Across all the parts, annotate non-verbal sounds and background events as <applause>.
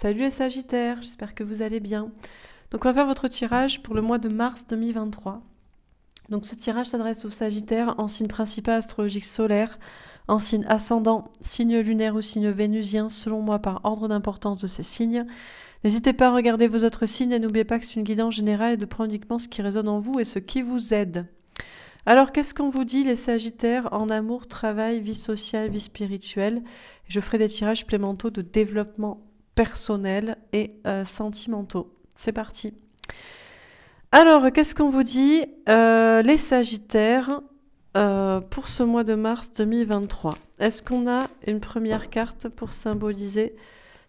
Salut les Sagittaires, j'espère que vous allez bien. Donc on va faire votre tirage pour le mois de mars 2023. Donc ce tirage s'adresse aux Sagittaires en signe principal astrologique solaire, en signe ascendant, signe lunaire ou signe vénusien, selon moi par ordre d'importance de ces signes. N'hésitez pas à regarder vos autres signes et n'oubliez pas que c'est une guidance générale et de prendre uniquement ce qui résonne en vous et ce qui vous aide. Alors, qu'est-ce qu'on vous dit les Sagittaires en amour, travail, vie sociale, vie spirituelle Je ferai des tirages supplémentaux de développement personnels et euh, sentimentaux. C'est parti. Alors, qu'est-ce qu'on vous dit euh, Les Sagittaires euh, pour ce mois de mars 2023. Est-ce qu'on a une première carte pour symboliser,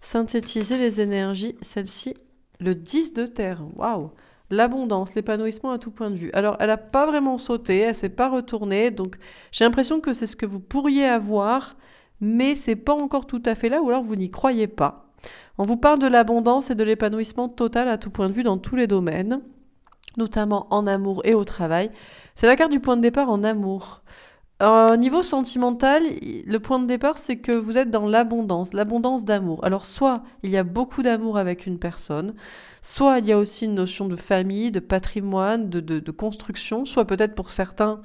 synthétiser les énergies Celle-ci, le 10 de terre. Waouh L'abondance, l'épanouissement à tout point de vue. Alors, elle n'a pas vraiment sauté, elle s'est pas retournée, donc j'ai l'impression que c'est ce que vous pourriez avoir, mais c'est pas encore tout à fait là, ou alors vous n'y croyez pas. On vous parle de l'abondance et de l'épanouissement total à tout point de vue dans tous les domaines, notamment en amour et au travail. C'est la carte du point de départ en amour. Au euh, niveau sentimental, le point de départ, c'est que vous êtes dans l'abondance, l'abondance d'amour. Alors soit il y a beaucoup d'amour avec une personne, soit il y a aussi une notion de famille, de patrimoine, de, construction, soit peut-être pour certains,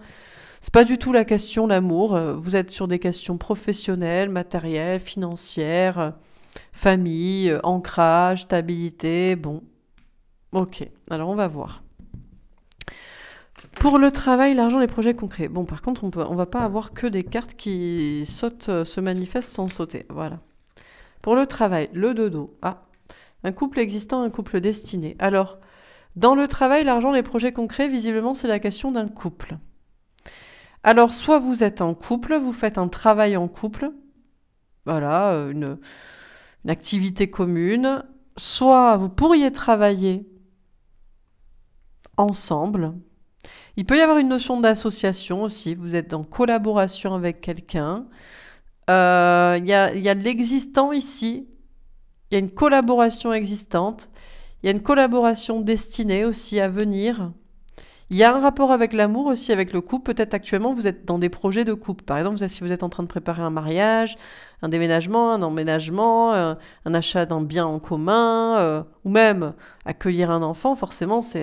c'est pas du tout la question l'amour. Euh, vous êtes sur des questions professionnelles, matérielles, financières. Euh, famille, euh, ancrage, stabilité. Bon, ok, alors on va voir. Pour le travail, l'argent, les projets concrets. Bon, par contre, on ne on va pas avoir que des cartes qui sautent, euh, se manifestent sans sauter. Voilà. Pour le travail, le dodo. Ah, un couple existant, un couple destiné. Alors, dans le travail, l'argent, les projets concrets, visiblement, c'est la question d'un couple. Alors, soit vous êtes en couple, vous faites un travail en couple. Voilà, euh, une, une activité commune, soit vous pourriez travailler ensemble. Il peut y avoir une notion d'association aussi, vous êtes en collaboration avec quelqu'un. Euh, il y, y a l'existant ici, il y a une collaboration existante, il y a une collaboration destinée aussi à venir. Il y a un rapport avec l'amour aussi, avec le couple. Peut-être actuellement, vous êtes dans des projets de couple. Par exemple, si vous êtes en train de préparer un mariage, un déménagement, un emménagement, euh, un achat d'un bien en commun, euh, ou même accueillir un enfant, forcément, ça,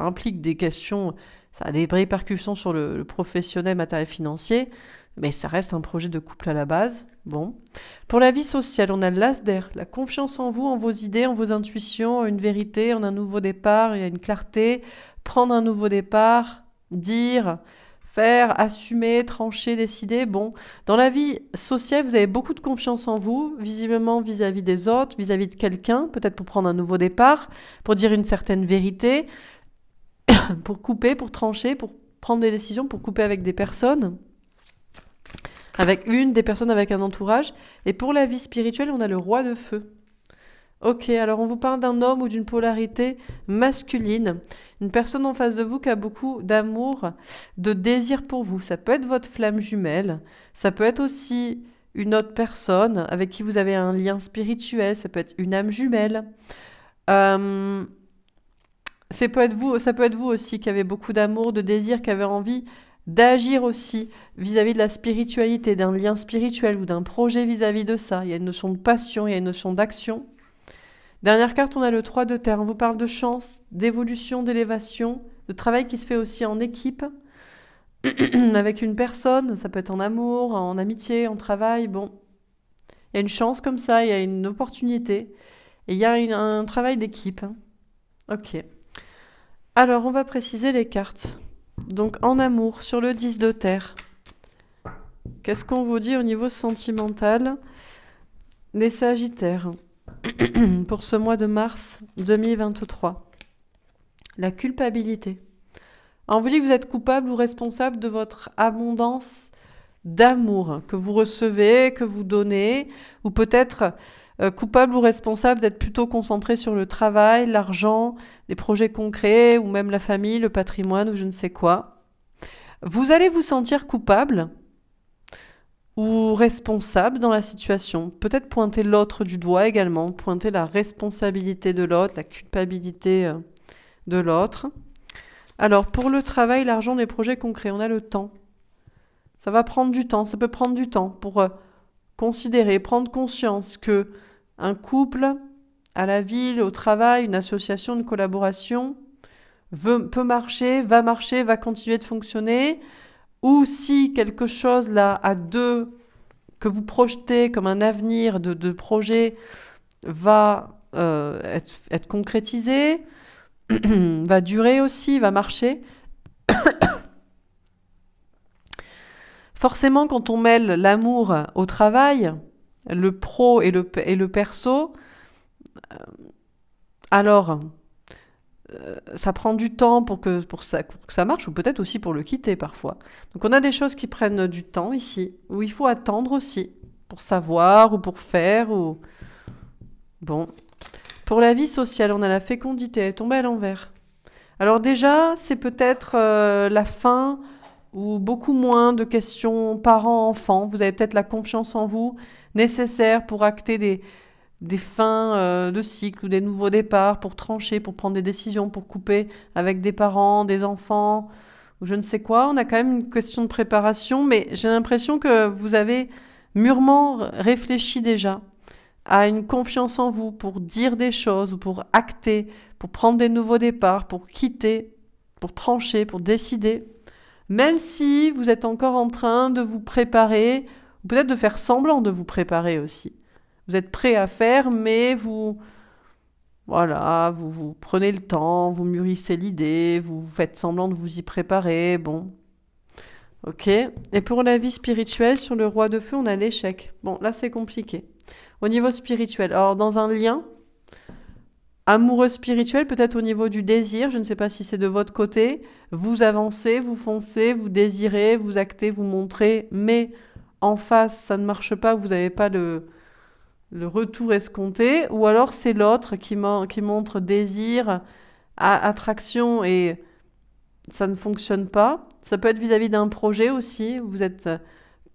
implique des questions, ça a des répercussions sur le, professionnel matériel financier, mais ça reste un projet de couple à la base. Bon. Pour la vie sociale, on a l'ASDER, la confiance en vous, en vos idées, en vos intuitions, une vérité, en un nouveau départ, il y a une clarté, prendre un nouveau départ, dire faire, assumer, trancher, décider. Bon, dans la vie sociale, vous avez beaucoup de confiance en vous, visiblement vis-à-vis des autres, vis à -vis de quelqu'un, peut-être pour prendre un nouveau départ, pour dire une certaine vérité, <coughs> pour couper, pour trancher, pour prendre des décisions, pour couper avec des personnes, avec une, des personnes avec un entourage. Et pour la vie spirituelle, on a le roi de feu. Ok, alors on vous parle d'un homme ou d'une polarité masculine, une personne en face de vous qui a beaucoup d'amour, de désir pour vous. Ça peut être votre flamme jumelle, ça peut être aussi une autre personne avec qui vous avez un lien spirituel, ça peut être une âme jumelle. Euh, ça, peut être vous, ça peut être vous aussi qui avez beaucoup d'amour, de désir, qui avez envie d'agir aussi vis à -vis de la spiritualité, d'un lien spirituel ou d'un projet vis à -vis de ça. Il y a une notion de passion, il y a une notion d'action. Dernière carte, on a le 3 de terre. On vous parle de chance, d'évolution, d'élévation, de travail qui se fait aussi en équipe, <clears throat> avec une personne. Ça peut être en amour, en amitié, en travail. Bon, il y a une chance comme ça, il y a une opportunité. Et il y a un travail d'équipe. Ok. Alors, on va préciser les cartes. Donc, en amour, sur le 10 de terre. Qu'est-ce qu'on vous dit au niveau sentimental des Sagittaires <clears throat> pour ce mois de mars 2023. La culpabilité. on vous dit que vous êtes coupable ou responsable de votre abondance d'amour que vous recevez, que vous donnez, ou peut-être euh, coupable ou responsable d'être plutôt concentré sur le travail, l'argent, les projets concrets, ou même la famille, le patrimoine, ou je ne sais quoi. Vous allez vous sentir coupable ou responsable dans la situation. Peut-être pointer l'autre du doigt également, pointer la responsabilité de l'autre, la culpabilité euh, de l'autre. Alors pour le travail, l'argent, les projets concrets, on a le temps. Ça va prendre du temps, ça peut prendre du temps pour euh, considérer, prendre conscience que un couple, à la ville, au travail, une association, une collaboration, peut marcher, va marcher, va continuer de fonctionner, ou si quelque chose là à deux que vous projetez comme un avenir de, projet va euh, être, concrétisé, <clears throat> va durer aussi, va marcher. <coughs> Forcément, quand on mêle l'amour au travail, le pro et le, et le perso, euh, alors euh, ça prend du temps pour que, pour, ça, que ça marche, ou peut-être aussi pour le quitter parfois. Donc on a des choses qui prennent du temps ici, où il faut attendre aussi, pour savoir ou pour faire. ou Bon. Pour la vie sociale, on a la fécondité, elle est tombée à l'envers. Alors déjà, c'est peut-être euh, la fin ou beaucoup moins de questions parents-enfants. Vous avez peut-être la confiance en vous nécessaire pour acter des, des fins euh, de cycle ou des nouveaux départs pour trancher, pour prendre des décisions, pour couper avec des parents, des enfants ou je ne sais quoi. On a quand même une question de préparation, mais j'ai l'impression que vous avez mûrement réfléchi déjà à une confiance en vous pour dire des choses ou pour acter, pour prendre des nouveaux départs, pour quitter, pour trancher, pour décider, même si vous êtes encore en train de vous préparer, peut-être de faire semblant de vous préparer aussi vous êtes prêt à faire, mais vous, voilà, vous, prenez le temps, vous mûrissez l'idée, vous, faites semblant de vous y préparer, bon. Ok. Et pour la vie spirituelle, sur le roi de feu, on a l'échec. Bon, là, c'est compliqué. Au niveau spirituel, alors dans un lien amoureux spirituel, peut-être au niveau du désir, je ne sais pas si c'est de votre côté, vous avancez, vous foncez, vous désirez, vous actez, vous montrez, mais en face, ça ne marche pas, vous n'avez pas le, le retour escompté, ou alors c'est l'autre qui, qui, montre désir, attraction et ça ne fonctionne pas. Ça peut être vis-à-vis d'un projet aussi, vous êtes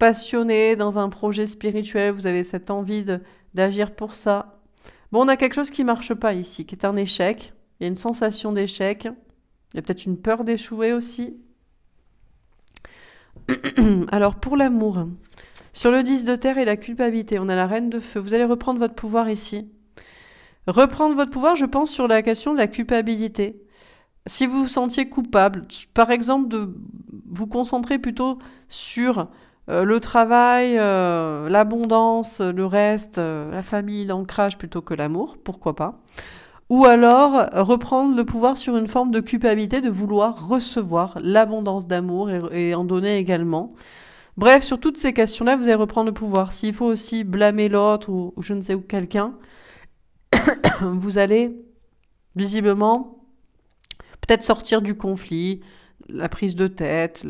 passionné dans un projet spirituel, vous avez cette envie d'agir pour ça. Bon, on a quelque chose qui marche pas ici, qui est un échec. Il y a une sensation d'échec. Il y a peut-être une peur d'échouer aussi. <clears throat> Alors pour l'amour, sur le 10 de terre et la culpabilité, on a la reine de feu. Vous allez reprendre votre pouvoir ici. Reprendre votre pouvoir, je pense, sur la question de la culpabilité. Si vous vous sentiez coupable, par exemple, de vous concentrer plutôt sur euh, le travail, euh, l'abondance, le reste, euh, la famille, l'ancrage plutôt que l'amour, pourquoi pas. Ou alors reprendre le pouvoir sur une forme de culpabilité de vouloir recevoir l'abondance d'amour et en donner également. Bref, sur toutes ces questions-là, vous allez reprendre le pouvoir. S'il faut aussi blâmer l'autre ou, je ne sais où quelqu'un, <coughs> vous allez visiblement peut-être sortir du conflit, la prise de tête,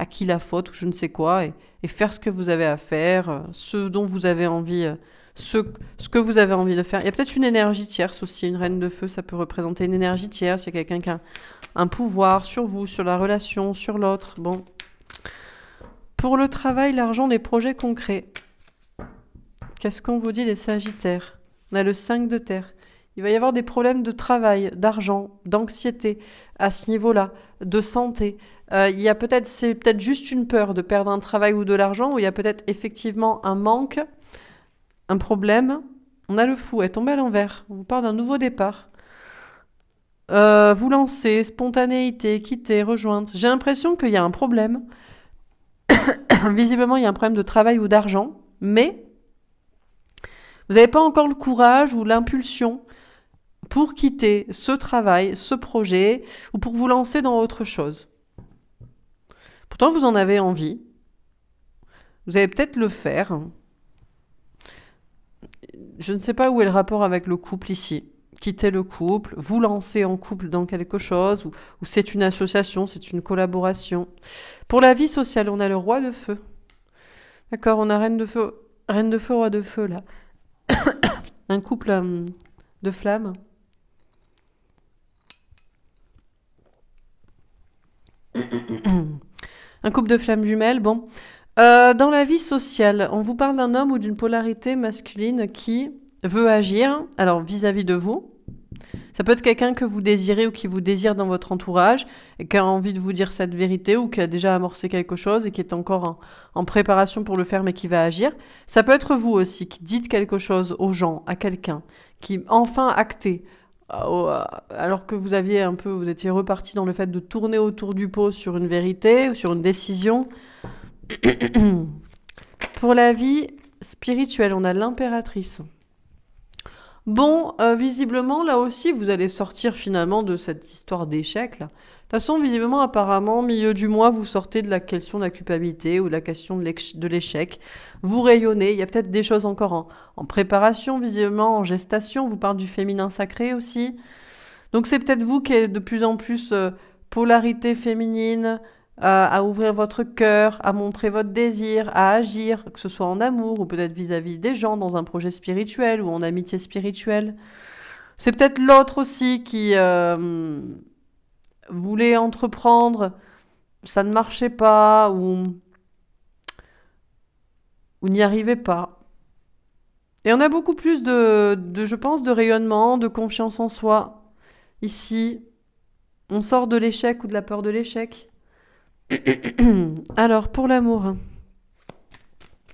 à qui la faute ou je ne sais quoi, et, faire ce que vous avez à faire, euh, ce dont vous avez envie, euh, ce, ce que vous avez envie de faire. Il y a peut-être une énergie tierce aussi, une reine de feu, ça peut représenter une énergie tierce, il y a quelqu'un qui a un pouvoir sur vous, sur la relation, sur l'autre. Bon, pour le travail, l'argent, les projets concrets. Qu'est-ce qu'on vous dit les Sagittaires On a le 5 de terre. Il va y avoir des problèmes de travail, d'argent, d'anxiété à ce niveau-là, de santé. Euh, il y a peut-être, c'est peut-être juste une peur de perdre un travail ou de l'argent, ou il y a peut-être effectivement un manque, un problème. On a le fou, elle tombée à l'envers. On vous parle d'un nouveau départ. Euh, vous lancez, spontanéité, quitter, rejointe. J'ai l'impression qu'il y a un problème. <laughs> visiblement, il y a un problème de travail ou d'argent, mais vous n'avez pas encore le courage ou l'impulsion pour quitter ce travail, ce projet, ou pour vous lancer dans autre chose. Pourtant, vous en avez envie. Vous allez peut-être le faire. Je ne sais pas où est le rapport avec le couple ici quitter le couple, vous lancer en couple dans quelque chose, ou, c'est une association, c'est une collaboration. Pour la vie sociale, on a le roi de feu. D'accord, on a reine de feu, reine de feu, roi de feu là. <coughs> Un couple euh, de flammes. <coughs> Un couple de flammes jumelles, bon. Euh, dans la vie sociale, on vous parle d'un homme ou d'une polarité masculine qui, veut agir, alors vis-à-vis de vous, ça peut être quelqu'un que vous désirez ou qui vous désire dans votre entourage et qui a envie de vous dire cette vérité ou qui a déjà amorcé quelque chose et qui est encore en, en préparation pour le faire mais qui va agir. Ça peut être vous aussi qui dites quelque chose aux gens, à quelqu'un, qui enfin actez euh, euh, alors que vous aviez un peu, vous étiez reparti dans le fait de tourner autour du pot sur une vérité ou sur une décision. <coughs> pour la vie spirituelle, on a l'impératrice. Bon, euh, visiblement, là aussi, vous allez sortir finalement de cette histoire d'échec. De toute façon, visiblement, apparemment, milieu du mois, vous sortez de la question de la culpabilité ou de la question de l'échec. Vous rayonnez, il y a peut-être des choses encore en, préparation, visiblement, en gestation. vous parle du féminin sacré aussi. Donc c'est peut-être vous qui avez de plus en plus euh, polarité féminine, euh, à ouvrir votre cœur, à montrer votre désir, à agir, que ce soit en amour ou peut-être vis-à-vis des gens dans un projet spirituel ou en amitié spirituelle. C'est peut-être l'autre aussi qui euh, voulait entreprendre, ça ne marchait pas ou, n'y arrivait pas. Et on a beaucoup plus de, je pense, de rayonnement, de confiance en soi. Ici, on sort de l'échec ou de la peur de l'échec. <coughs> Alors, pour l'amour,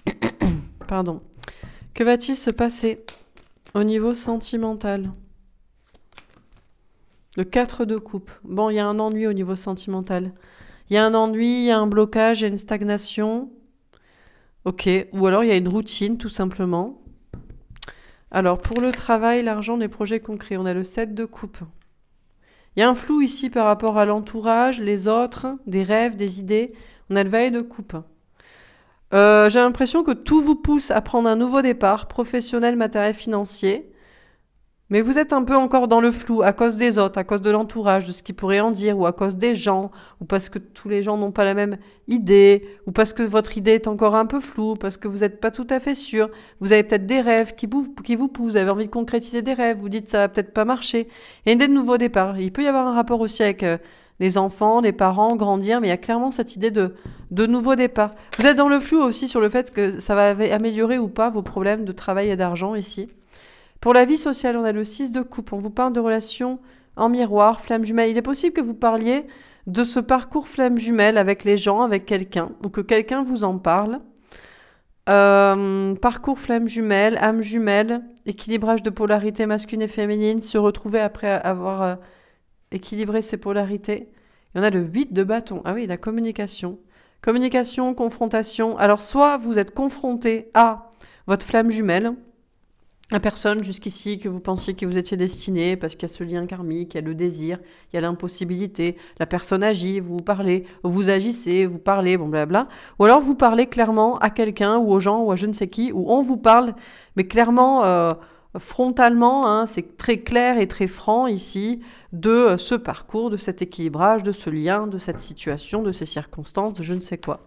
<coughs> pardon, que va-t-il se passer au niveau sentimental Le 4 de coupe. Bon, il y a un ennui au niveau sentimental. Il y a un ennui, il y a un blocage, il y a une stagnation. Ok, ou alors il y a une routine, tout simplement. Alors, pour le travail, l'argent, les projets concrets, on a le 7 de coupe. Il y a un flou ici par rapport à l'entourage, les autres, des rêves, des idées. On a le valet de coupe. Euh, j'ai l'impression que tout vous pousse à prendre un nouveau départ, professionnel, matériel, financier. Mais vous êtes un peu encore dans le flou à cause des autres, à cause de l'entourage, de ce qu'ils pourraient en dire, ou à cause des gens, ou parce que tous les gens n'ont pas la même idée, ou parce que votre idée est encore un peu floue, parce que vous n'êtes pas tout à fait sûr. Vous avez peut-être des rêves qui vous, poussent, vous avez envie de concrétiser des rêves, vous dites ça va peut-être pas marcher. Il y a une idée de nouveau départ. Il peut y avoir un rapport aussi avec euh, les enfants, les parents, grandir, mais il y a clairement cette idée de, de nouveau départ. Vous êtes dans le flou aussi sur le fait que ça va améliorer ou pas vos problèmes de travail et d'argent ici. Pour la vie sociale, on a le 6 de coupe. On vous parle de relations en miroir, flamme jumelle. Il est possible que vous parliez de ce parcours flamme jumelle avec les gens, avec quelqu'un, ou que quelqu'un vous en parle. Euh, parcours flamme jumelle, âme jumelle, équilibrage de polarité masculine et féminine, se retrouver après avoir euh, équilibré ses polarités. Il y en a le 8 de bâton. Ah oui, la communication. Communication, confrontation. Alors soit vous êtes confronté à votre flamme jumelle, la personne jusqu'ici que vous pensiez que vous étiez destiné, parce qu'il y a ce lien karmique, il y a le désir, il y a l'impossibilité. La personne agit, vous parlez, vous agissez, vous parlez, bon blabla. Ou alors vous parlez clairement à quelqu'un ou aux gens ou à je ne sais qui, ou on vous parle, mais clairement, euh, frontalement, hein, c'est très clair et très franc ici, de euh, ce parcours, de cet équilibrage, de ce lien, de cette situation, de ces circonstances, de je ne sais quoi.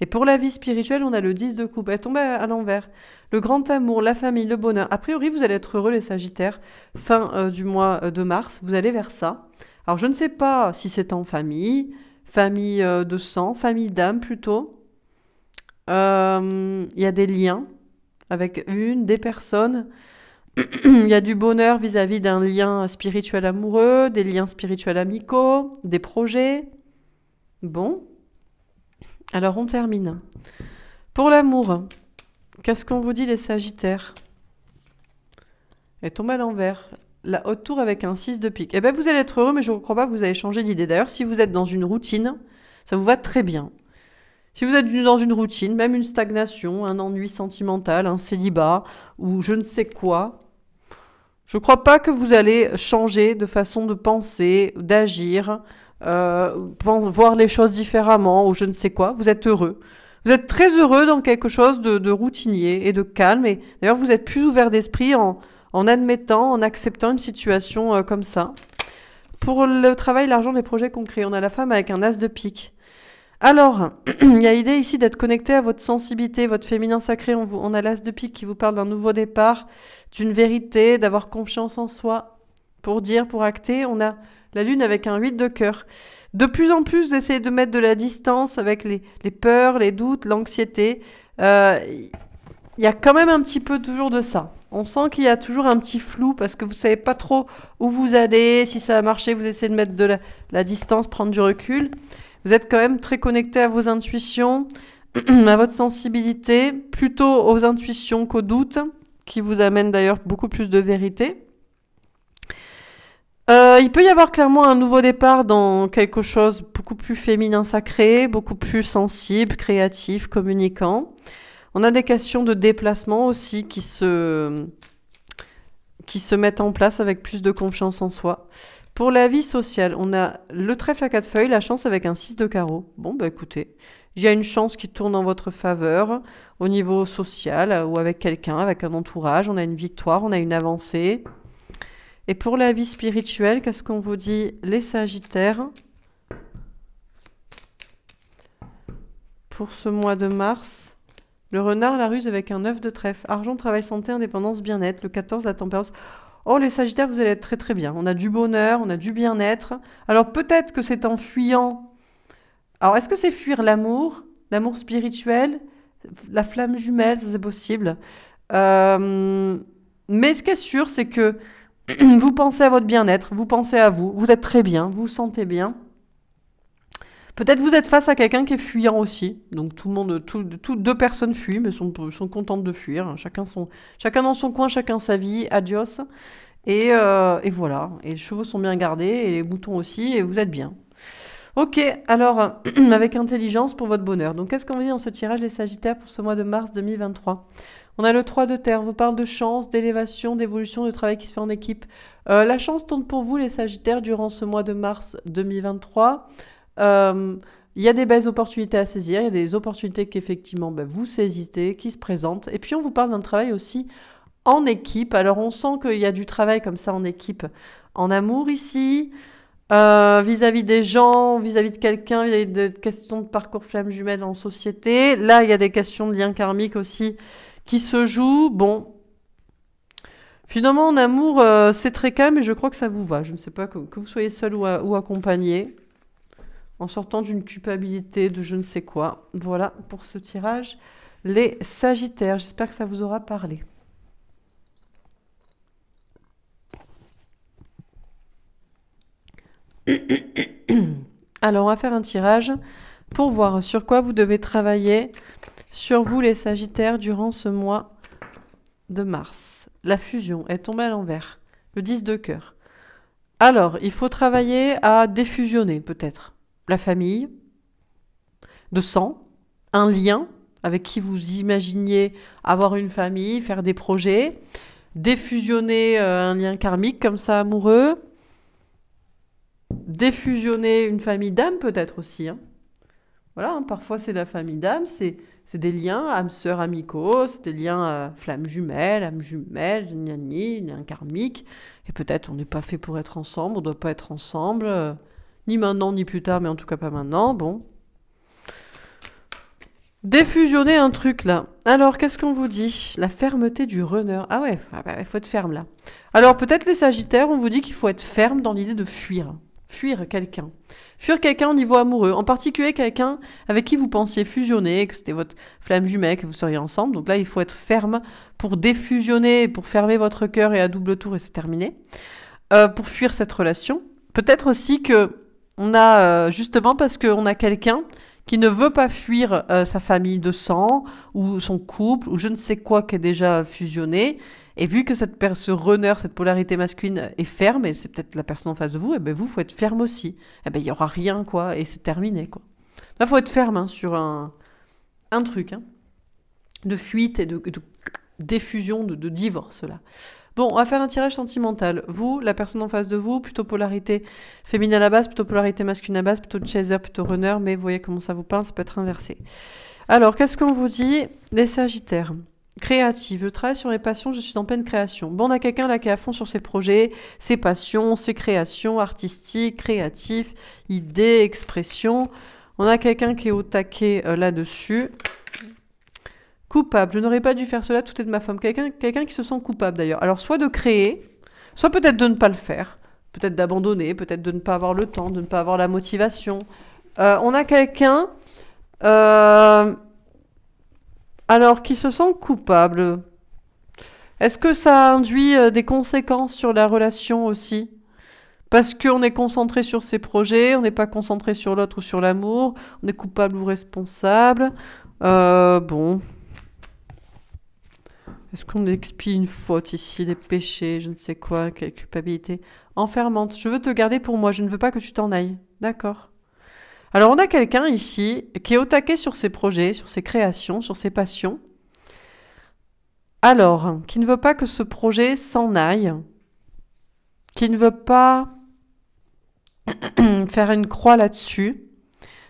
Et pour la vie spirituelle, on a le 10 de coupe. Elle tombe à l'envers. Le grand amour, la famille, le bonheur. A priori, vous allez être heureux les Sagittaires, fin euh, du mois euh, de mars. Vous allez vers ça. Alors, je ne sais pas si c'est en famille, famille de sang, famille d'âme plutôt. Il y a des liens avec une, des personnes il y a du bonheur vis-à-vis d'un lien spirituel amoureux, des liens spirituels amicaux, des projets. Bon. Alors on termine. Pour l'amour, qu'est-ce qu'on vous dit les Sagittaires Elle tombe à l'envers. La haute tour avec un 6 de pique. Eh bien, vous allez être heureux, mais je ne crois pas que vous allez changer d'idée. D'ailleurs, si vous êtes dans une routine, ça vous va très bien. Si vous êtes dans une routine, même une stagnation, un ennui sentimental, un célibat ou je ne sais quoi, je ne crois pas que vous allez changer de façon de penser, d'agir, euh, voir les choses différemment ou je ne sais quoi. Vous êtes heureux. Vous êtes très heureux dans quelque chose de, routinier et de calme. Et d'ailleurs, vous êtes plus ouvert d'esprit en, admettant, en acceptant une situation euh, comme ça. Pour le travail, l'argent, les projets concrets, on a la femme avec un as de pique. Alors, <clears throat> il y a l'idée ici d'être connecté à votre sensibilité, votre féminin sacré. On, a l'as de pique qui vous parle d'un nouveau départ, d'une vérité, d'avoir confiance en soi pour dire, pour acter. On a la lune avec un 8 de cœur. De plus en plus, vous essayez de mettre de la distance avec les, peurs, les doutes, l'anxiété. Euh, il y a quand même un petit peu toujours de ça. On sent qu'il y a toujours un petit flou parce que vous savez pas trop où vous allez, si ça a marché, vous essayez de mettre de de la distance, prendre du recul. Vous êtes quand même très connecté à vos intuitions, <clears throat> à votre sensibilité, plutôt aux intuitions qu'aux doutes, qui vous amènent d'ailleurs beaucoup plus de vérité. Euh, il peut y avoir clairement un nouveau départ dans quelque chose beaucoup plus féminin sacré, beaucoup plus sensible, créatif, communicant. On a des questions de déplacement aussi qui se, qui se mettent en place avec plus de confiance en soi. Pour la vie sociale, on a le trèfle à quatre feuilles, la chance avec un 6 de carreau. Bon, bah écoutez, il y a une chance qui tourne en votre faveur au niveau social ou avec quelqu'un, avec un entourage. On a une victoire, on a une avancée. Et pour la vie spirituelle, qu'est-ce qu'on vous dit les Sagittaires Pour ce mois de mars, le renard, la ruse avec un œuf de trèfle. Argent, travail, santé, indépendance, bien-être. Le 14, la tempérance. Oh, les Sagittaires, vous allez être très très bien. On a du bonheur, on a du bien-être. Alors peut-être que c'est en fuyant. Alors est-ce que c'est fuir l'amour, l'amour spirituel, la flamme jumelle, ça c'est possible. Euh, mais ce qui est sûr, c'est que <clears throat> vous pensez à votre bien-être, vous pensez à vous, vous êtes très bien, vous vous sentez bien. Peut-être vous êtes face à quelqu'un qui est fuyant aussi. Donc tout le monde, tout, deux personnes fuient, mais sont, contentes de fuir. Chacun, son, chacun dans son coin, chacun sa vie. Adios. Et, euh, et, voilà. Et les chevaux sont bien gardés, et les boutons aussi, et vous êtes bien. Ok, alors, <clears throat> avec intelligence pour votre bonheur. Donc, qu'est-ce qu'on dit dans ce tirage les Sagittaires pour ce mois de mars 2023 On a le 3 de terre, on vous parle de chance, d'élévation, d'évolution, de travail qui se fait en équipe. Euh, la chance tourne pour vous, les Sagittaires, durant ce mois de mars 2023. Euh, il y a des belles opportunités à saisir, il y a des opportunités qu'effectivement ben, vous saisissez, qui se présentent. Et puis on vous parle d'un travail aussi en équipe. Alors on sent qu'il y a du travail comme ça en équipe, en amour ici, euh, vis-à-vis des gens, vis-à-vis de quelqu'un, il y a des questions de parcours flamme jumelle en société. Là, il y a des questions de lien karmique aussi qui se jouent. Bon. Finalement, en amour, euh, c'est très calme et je crois que ça vous va. Je ne sais pas que, vous soyez seul ou accompagné en sortant d'une culpabilité de je ne sais quoi. Voilà pour ce tirage. Les Sagittaires, j'espère que ça vous aura parlé. <coughs> Alors, on va faire un tirage pour voir sur quoi vous devez travailler sur vous, les Sagittaires, durant ce mois de mars. La fusion est tombée à l'envers, le 10 de cœur. Alors, il faut travailler à défusionner peut-être la famille, de sang, un lien avec qui vous imaginiez avoir une famille, faire des projets, défusionner euh, un lien karmique comme ça amoureux, défusionner une famille d'âme peut-être aussi. Hein. Voilà, hein, parfois c'est la famille d'âme, c'est, des liens âme-sœur amicaux, c'est des liens euh, flammes jumelles, jumelle, âme jumelle, gnani, lien karmique. Et peut-être on n'est pas fait pour être ensemble, on ne doit pas être ensemble. Euh, ni maintenant, ni plus tard, mais en tout cas pas maintenant. Bon. Défusionner un truc là. Alors, qu'est-ce qu'on vous dit La fermeté du runner. Ah ouais, ah bah il faut être ferme là. Alors, peut-être les Sagittaires, on vous dit qu'il faut être ferme dans l'idée de fuir. Fuir quelqu'un. Fuir quelqu'un au niveau amoureux, en particulier quelqu'un avec qui vous pensiez fusionner, que c'était votre flamme jumelle, que vous seriez ensemble. Donc là, il faut être ferme pour défusionner, pour fermer votre cœur et à double tour et c'est terminé. Euh, pour fuir cette relation. Peut-être aussi que on a euh, justement parce qu'on a quelqu'un qui ne veut pas fuir euh, sa famille de sang ou son couple ou je ne sais quoi qui est déjà fusionné. Et vu que cette ce runner, cette polarité masculine est ferme, et c'est peut-être la personne en face de vous, et eh ben vous, faut être ferme aussi. Et eh ben il y aura rien quoi, et c'est terminé quoi. il faut être ferme hein, sur un, truc hein, de fuite et de, de, diffusion, de, de divorce là. Bon, on va faire un tirage sentimental. Vous, la personne en face de vous, plutôt polarité féminine à la base, plutôt polarité masculine à la base, plutôt chaser, plutôt runner, mais vous voyez comment ça vous peint ça peut être inversé. Alors, qu'est-ce qu'on vous dit Les Sagittaires créative. Je travaille sur les passions, je suis en pleine création. Bon, on a quelqu'un là qui est à fond sur ses projets, ses passions, ses créations artistiques, créatifs, idées, expressions. On a quelqu'un qui est au taquet euh, là-dessus. Coupable. Je n'aurais pas dû faire cela, tout est de ma femme. Quelqu'un quelqu'un qui se sent coupable d'ailleurs. Alors, soit de créer, soit peut-être de ne pas le faire, peut-être d'abandonner, peut-être de ne pas avoir le temps, de ne pas avoir la motivation. Euh, on a quelqu'un euh, alors qui se sent coupable. Est-ce que ça induit euh, des conséquences sur la relation aussi Parce qu'on est concentré sur ses projets, on n'est pas concentré sur l'autre ou sur l'amour, on est coupable ou responsable. bon, est-ce qu'on expie une faute ici, des péchés, je ne sais quoi, quelle culpabilité Enfermante, je veux te garder pour moi, je ne veux pas que tu t'en ailles. D'accord. Alors on a quelqu'un ici qui est au taquet sur ses projets, sur ses créations, sur ses passions. Alors, qui ne veut pas que ce projet s'en aille, qui ne veut pas <clears throat> faire une croix là-dessus,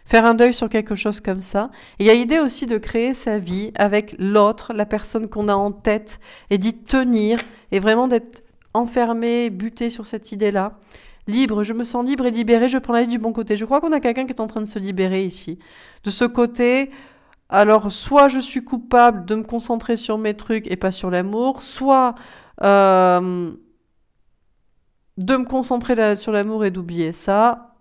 faire un deuil sur quelque chose comme ça. Il y a l'idée aussi de créer sa vie avec l'autre, la personne qu'on a en tête, et d'y tenir, et vraiment d'être enfermé, buté sur cette idée-là. Libre, je me sens libre et libéré, je prends la vie du bon côté. Je crois qu'on a quelqu'un qui est en train de se libérer ici. De ce côté, alors soit je suis coupable de me concentrer sur mes trucs et pas sur l'amour, soit... Euh, de me concentrer sur l'amour et d'oublier ça,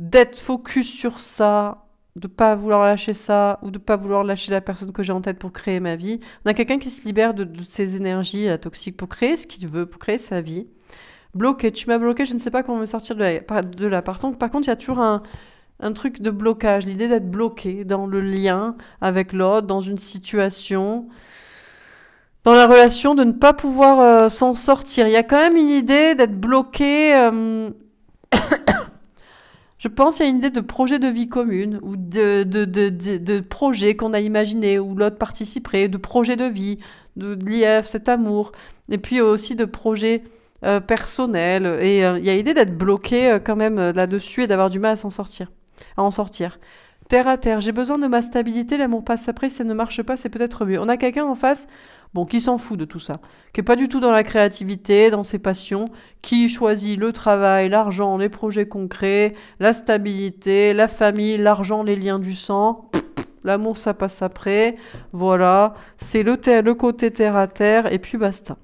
d'être focus sur ça, de pas vouloir lâcher ça ou de pas vouloir lâcher la personne que j'ai en tête pour créer ma vie. On a quelqu'un qui se libère de, ses énergies toxiques pour créer ce qu'il veut, pour créer sa vie. Bloqué, tu m'as bloqué, je ne sais pas comment me sortir de là. Par, contre, il y a toujours un, truc de blocage, l'idée d'être bloqué dans le lien avec l'autre, dans une situation, dans la relation, de ne pas pouvoir euh, s'en sortir. Il y a quand même une idée d'être bloqué. Euh, je pense y a une idée de projet de vie commune ou de, de, de, projet qu'on a imaginé où l'autre participerait, de projet de vie, de, l'IF, cet amour, et puis aussi de projet euh, personnel. Et euh, il y a l'idée d'être bloqué euh, quand même là-dessus et d'avoir du mal à s'en sortir. À en sortir. Terre à terre, j'ai besoin de ma stabilité, l'amour passe après, si ça ne marche pas, c'est peut-être mieux. On a quelqu'un en face Bon, qui s'en fout de tout ça, qui est pas du tout dans la créativité, dans ses passions, qui choisit le travail, l'argent, les projets concrets, la stabilité, la famille, l'argent, les liens du sang. L'amour, ça passe après. Voilà, c'est le, le côté terre à terre, et puis basta.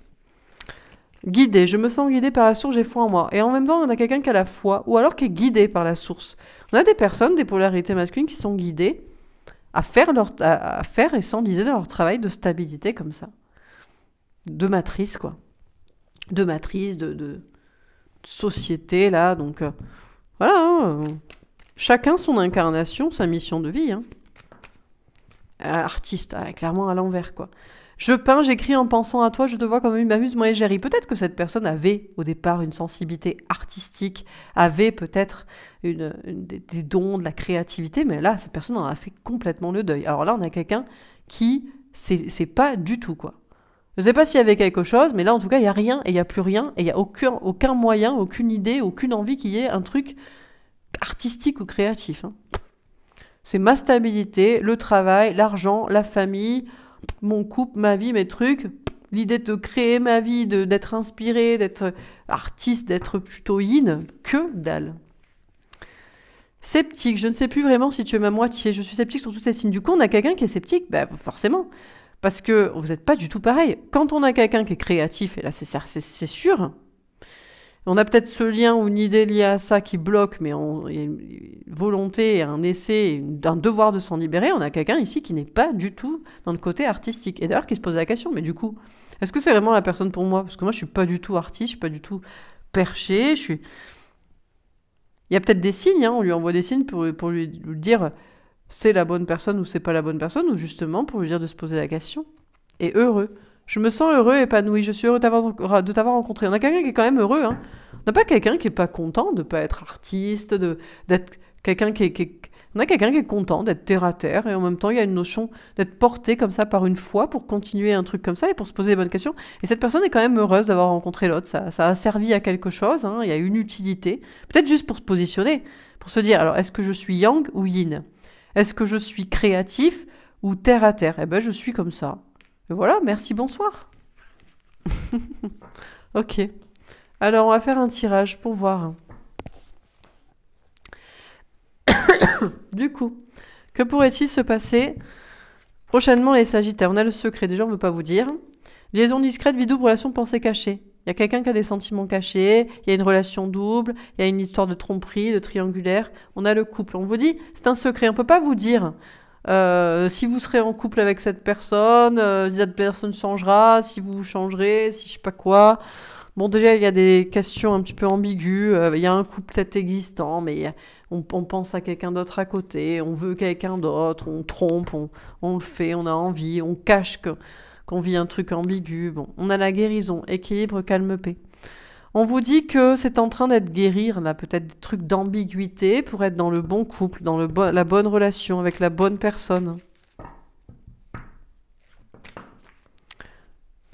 Guidé, je me sens guidé par la source, j'ai foi en moi. Et en même temps, on a quelqu'un qui a la foi, ou alors qui est guidé par la source. On a des personnes, des polarités masculines, qui sont guidées à faire, et s'enliser dans leur travail de stabilité comme ça. De matrice, quoi. De matrice, de, de société, là. Donc, euh, voilà. Hein, euh, chacun son incarnation, sa mission de vie. Hein. Euh, artiste, ah, clairement à l'envers, quoi. Je peins, j'écris en pensant à toi, je te vois comme une m'amuse, moi et Peut-être que cette personne avait au départ une sensibilité artistique, avait peut-être des, dons, de la créativité, mais là, cette personne en a fait complètement le deuil. Alors là, on a quelqu'un qui, c'est pas du tout, quoi. Je sais pas s'il y avait quelque chose, mais là, en tout cas, il n'y a rien, et il n'y a plus rien, et il n'y a aucun, moyen, aucune idée, aucune envie qu'il y ait un truc artistique ou créatif. Hein. C'est ma stabilité, le travail, l'argent, la famille, mon couple, ma vie, mes trucs. L'idée de créer ma vie, d'être inspiré, d'être artiste, d'être plutôt in que dalle. Sceptique, je ne sais plus vraiment si tu es ma moitié. Je suis sceptique sur tous ces signes. Du coup, on a quelqu'un qui est sceptique ben, Forcément. Parce que vous n'êtes pas du tout pareil. Quand on a quelqu'un qui est créatif, et là c'est sûr, on a peut-être ce lien ou une idée liée à ça qui bloque, mais on, il y a une volonté, un essai, un devoir de s'en libérer. On a quelqu'un ici qui n'est pas du tout dans le côté artistique. Et d'ailleurs, qui se pose la question, mais du coup, est-ce que c'est vraiment la personne pour moi Parce que moi, je suis pas du tout artiste, je suis pas du tout perché, je suis... Il y a peut-être des signes, hein. on lui envoie des signes pour, pour lui dire c'est la bonne personne ou c'est pas la bonne personne, ou justement pour lui dire de se poser la question. Et heureux. Je me sens heureux, épanoui. Je suis heureux de t'avoir rencontré. On a quelqu'un qui est quand même heureux. Hein. On n'a pas quelqu'un qui est pas content de ne pas être artiste, de d'être quelqu'un qui, est, on a quelqu'un qui est content d'être terre à terre et en même temps il y a une notion d'être porté comme ça par une foi pour continuer un truc comme ça et pour se poser les bonnes questions. Et cette personne est quand même heureuse d'avoir rencontré l'autre. Ça, a servi à quelque chose. Hein. Il y a une utilité. Peut-être juste pour se positionner, pour se dire alors est-ce que je suis yang ou yin Est-ce que je suis créatif ou terre à terre Eh ben je suis comme ça. Voilà, merci, bonsoir. <laughs> ok. Alors, on va faire un tirage pour voir. <coughs> du coup, que pourrait-il se passer prochainement les Sagittaires On a le secret, déjà, on ne veut pas vous dire. Liaison discrète, vie double, relation pensée cachée. Il y a quelqu'un qui a des sentiments cachés, il y a une relation double, il y a une histoire de tromperie, de triangulaire. On a le couple. On vous dit, c'est un secret, on ne peut pas vous dire. Euh, si vous serez en couple avec cette personne, euh, si cette personne changera, si vous changerez, si je sais pas quoi. Bon, déjà, il y a des questions un petit peu ambiguës. Euh, il y a un couple peut-être existant, mais on, pense à quelqu'un d'autre à côté, on veut quelqu'un d'autre, on trompe, on, le fait, on a envie, on cache qu'on vit un truc ambigu. Bon, on a la guérison, équilibre, calme, paix. On vous dit que c'est en train d'être guérir, là, peut-être des trucs d'ambiguïté pour être dans le bon couple, dans le la bonne relation, avec la bonne personne.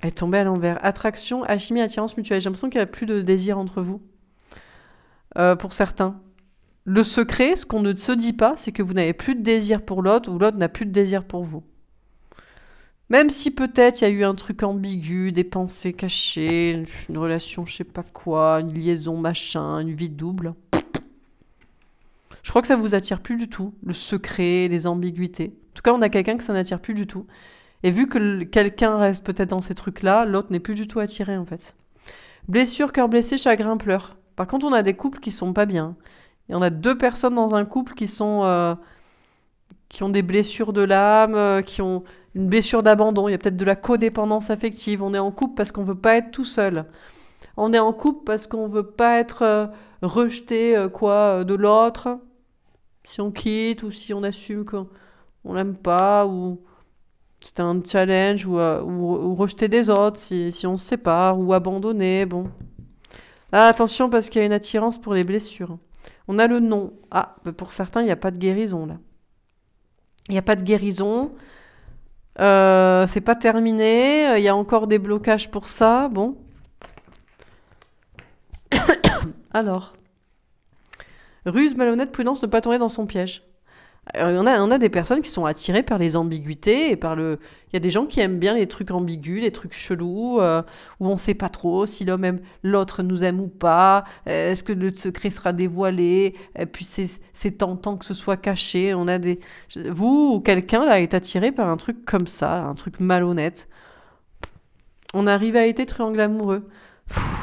Elle est tombée à l'envers. Attraction, alchimie, attirance mutuelle. J'ai l'impression qu'il n'y a plus de désir entre vous. Euh, pour certains. Le secret, ce qu'on ne se dit pas, c'est que vous n'avez plus de désir pour l'autre ou l'autre n'a plus de désir pour vous. Même si peut-être il y a eu un truc ambigu, des pensées cachées, une, relation je sais pas quoi, une liaison machin, une vie double. Je crois que ça vous attire plus du tout, le secret, les ambiguïtés. En tout cas, on a quelqu'un que ça n'attire plus du tout. Et vu que quelqu'un reste peut-être dans ces trucs-là, l'autre n'est plus du tout attiré en fait. Blessure, cœur blessé, chagrin, pleurs. Par contre, on a des couples qui sont pas bien. Et on a deux personnes dans un couple qui sont euh, qui ont des blessures de l'âme, euh, qui ont une blessure d'abandon, il y a peut-être de la codépendance affective, on est en couple parce qu'on ne veut pas être tout seul. On est en couple parce qu'on ne veut pas être euh, rejeté euh, quoi euh, de l'autre. Si on quitte ou si on assume qu'on on l'aime pas ou c'est un challenge ou, ou, rejeter des autres si, on se sépare ou abandonner, bon. Ah, attention parce qu'il y a une attirance pour les blessures. On a le nom. Ah, pour certains, il n'y a pas de guérison là. Il n'y a pas de guérison. Euh, c'est pas terminé. Il euh, y a encore des blocages pour ça. Bon. <coughs> Alors. Ruse, malhonnête, prudence, ne pas tomber dans son piège. Euh, on, a, des personnes qui sont attirées par les ambiguïtés et par le. Il y a des gens qui aiment bien les trucs ambigus, les trucs chelous, euh, où on ne sait pas trop si l'homme aime l'autre, nous aime ou pas, euh, est-ce que le secret sera dévoilé, et puis c'est tentant que ce soit caché. On a des. Vous ou quelqu'un là est attiré par un truc comme ça, un truc malhonnête. On arrive à être triangle amoureux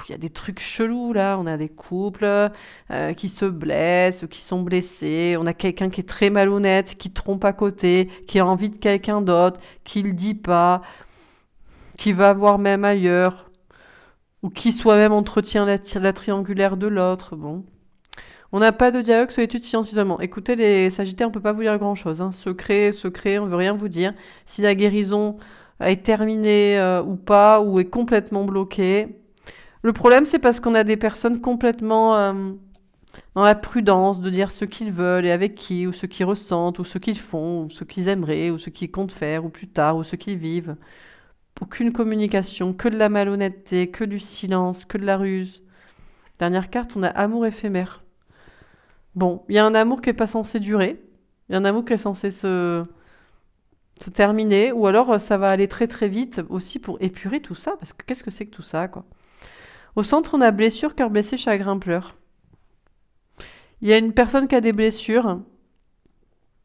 il y a des trucs chelous là. On a des couples euh, qui se blessent, qui sont blessés. On a quelqu'un qui est très malhonnête, qui trompe à côté, qui a envie de quelqu'un d'autre, qui le dit pas, qui va voir même ailleurs, ou qui soi-même entretient la, triangulaire de l'autre. Bon. On n'a pas de dialogue sur l'étude scientifiquement. Écoutez, les Sagittaires, on ne peut pas vous dire grand-chose. Hein. Secret, secret, on veut rien vous dire. Si la guérison est terminée euh, ou pas, ou est complètement bloquée, le problème, c'est parce qu'on a des personnes complètement euh, dans la prudence de dire ce qu'ils veulent et avec qui, ou ce qu'ils ressentent, ou ce qu'ils font, ou ce qu'ils aimeraient, ou ce qu'ils comptent faire, ou plus tard, ou ce qu'ils vivent. Aucune communication, que de la malhonnêteté, que du silence, que de la ruse. Dernière carte, on a amour éphémère. Bon, il y a un amour qui n'est pas censé durer, il y a un amour qui est censé se, se terminer, ou alors euh, ça va aller très très vite aussi pour épurer tout ça, parce que qu'est-ce que c'est que tout ça, quoi au centre, on a blessure, cœur blessé, chagrin, pleurs. Il y a une personne qui a des blessures.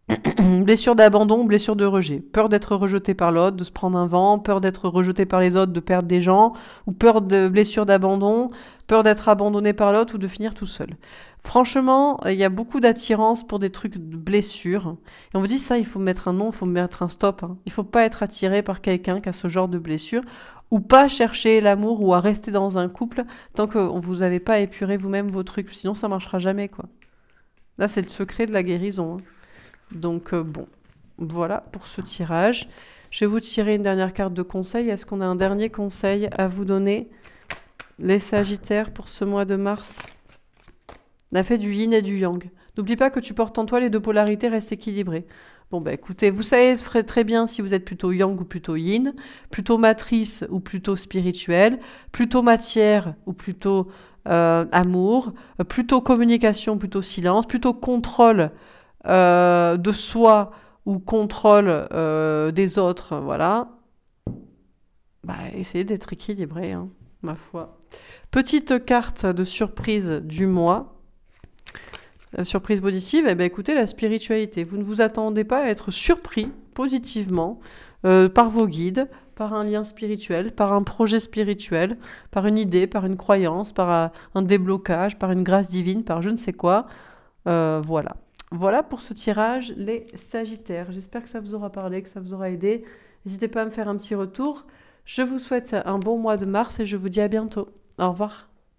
<clears throat> blessure d'abandon, blessure de rejet. Peur d'être rejeté par l'autre, de se prendre un vent, peur d'être rejeté par les autres, de perdre des gens, ou peur de blessure d'abandon, peur d'être abandonné par l'autre ou de finir tout seul. Franchement, euh, il y a beaucoup d'attirance pour des trucs de blessure. Et on vous dit ça, il faut mettre un nom, il faut mettre un stop. Il hein. Il faut pas être attiré par quelqu'un qui a ce genre de blessure ou pas chercher l'amour ou à rester dans un couple tant que vous n'avez pas épuré vous-même vos trucs. Sinon, ça marchera jamais, quoi. Là, c'est le secret de la guérison. Hein. Donc, euh, bon, voilà pour ce tirage. Je vais vous tirer une dernière carte de conseil. Est-ce qu'on a un dernier conseil à vous donner Les Sagittaires pour ce mois de mars. On a fait du yin et du yang. N'oublie pas que tu portes en toi les deux polarités, reste équilibré. Bon, bah écoutez, vous savez très bien si vous êtes plutôt yang ou plutôt yin, plutôt matrice ou plutôt spirituel, plutôt matière ou plutôt euh, amour, euh, plutôt communication, plutôt silence, plutôt contrôle euh, de soi ou contrôle des autres, voilà. Bah, essayez d'être équilibré, hein, ma foi. Petite carte de surprise du mois. Euh, surprise positive, eh bien, écoutez, la spiritualité. Vous ne vous attendez pas à être surpris positivement euh, par vos guides, par un lien spirituel, par un projet spirituel, par une idée, par une croyance, par un déblocage, par une grâce divine, par je ne sais quoi. Euh, voilà. Voilà pour ce tirage, les Sagittaires. J'espère que ça vous aura parlé, que ça vous aura aidé. N'hésitez pas à me faire un petit retour. Je vous souhaite un bon mois de mars et je vous dis à bientôt. Au revoir.